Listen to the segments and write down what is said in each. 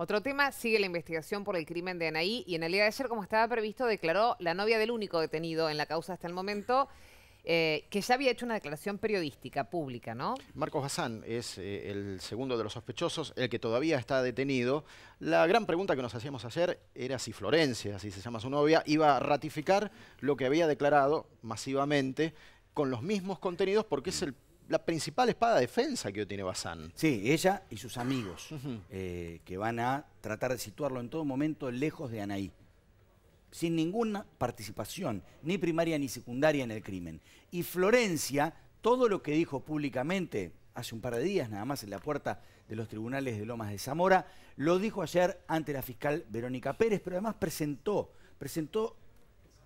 Otro tema, sigue la investigación por el crimen de Anaí y en el día de ayer, como estaba previsto, declaró la novia del único detenido en la causa hasta el momento, eh, que ya había hecho una declaración periodística pública, ¿no? Marcos Hassan es eh, el segundo de los sospechosos, el que todavía está detenido. La gran pregunta que nos hacíamos hacer era si Florencia, así se llama su novia, iba a ratificar lo que había declarado masivamente con los mismos contenidos porque es el la principal espada de defensa que tiene Bazán. Sí, ella y sus amigos, eh, que van a tratar de situarlo en todo momento lejos de Anaí, sin ninguna participación, ni primaria ni secundaria en el crimen. Y Florencia, todo lo que dijo públicamente hace un par de días, nada más en la puerta de los tribunales de Lomas de Zamora, lo dijo ayer ante la fiscal Verónica Pérez, pero además presentó, presentó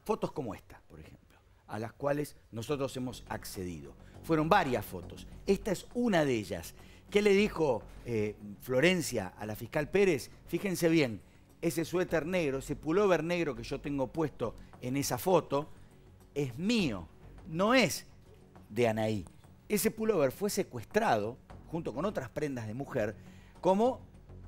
fotos como esta, por ejemplo a las cuales nosotros hemos accedido. Fueron varias fotos. Esta es una de ellas. ¿Qué le dijo eh, Florencia a la fiscal Pérez? Fíjense bien, ese suéter negro, ese pullover negro que yo tengo puesto en esa foto, es mío, no es de Anaí. Ese pullover fue secuestrado, junto con otras prendas de mujer, como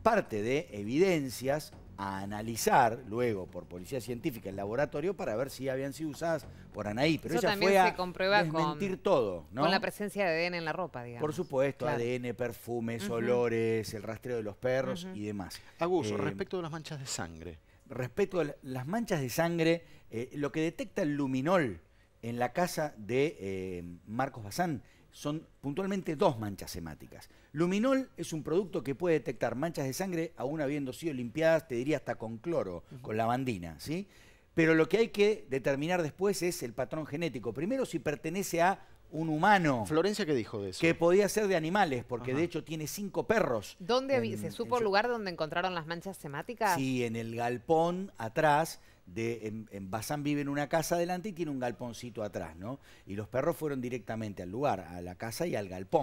parte de evidencias a analizar luego por policía científica el laboratorio para ver si habían sido usadas por Anaí. Pero Eso ella se todo, ¿no? Con la presencia de ADN en la ropa, digamos. Por supuesto, ADN, perfumes, olores, el rastreo de los perros y demás. Aguso, eh, respecto de las manchas de sangre. Respecto a las manchas de sangre, eh, lo que detecta el luminol en la casa de eh, Marcos Bazán son puntualmente dos manchas hemáticas. Luminol es un producto que puede detectar manchas de sangre, aún habiendo sido limpiadas, te diría hasta con cloro, con lavandina, ¿sí? Pero lo que hay que determinar después es el patrón genético. Primero, si pertenece a un humano. ¿Florencia qué dijo de eso? Que podía ser de animales, porque de hecho tiene cinco perros. ¿Dónde se supo el lugar donde encontraron las manchas semáticas? Sí, en el galpón atrás. De, en, vive en una casa adelante y tiene un galponcito atrás, ¿no? Y los perros fueron directamente al lugar, a la casa y al galpón.